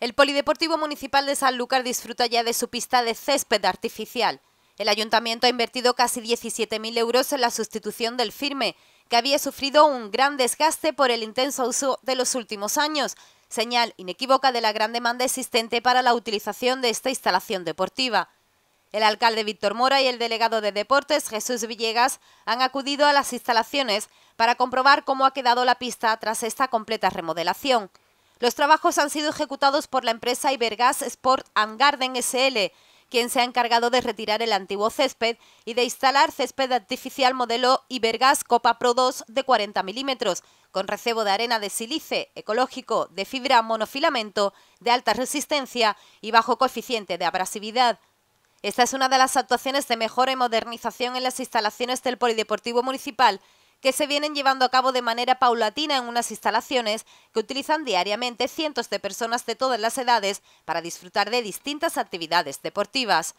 El Polideportivo Municipal de Sanlúcar disfruta ya de su pista de césped artificial. El ayuntamiento ha invertido casi 17.000 euros en la sustitución del firme, que había sufrido un gran desgaste por el intenso uso de los últimos años, señal inequívoca de la gran demanda existente para la utilización de esta instalación deportiva. El alcalde Víctor Mora y el delegado de Deportes, Jesús Villegas, han acudido a las instalaciones para comprobar cómo ha quedado la pista tras esta completa remodelación. Los trabajos han sido ejecutados por la empresa Ibergas Sport and Garden SL, quien se ha encargado de retirar el antiguo césped y de instalar césped artificial modelo Ibergas Copa Pro 2 de 40 milímetros, con recebo de arena de silice, ecológico, de fibra monofilamento, de alta resistencia y bajo coeficiente de abrasividad. Esta es una de las actuaciones de mejora y modernización en las instalaciones del Polideportivo Municipal que se vienen llevando a cabo de manera paulatina en unas instalaciones que utilizan diariamente cientos de personas de todas las edades para disfrutar de distintas actividades deportivas.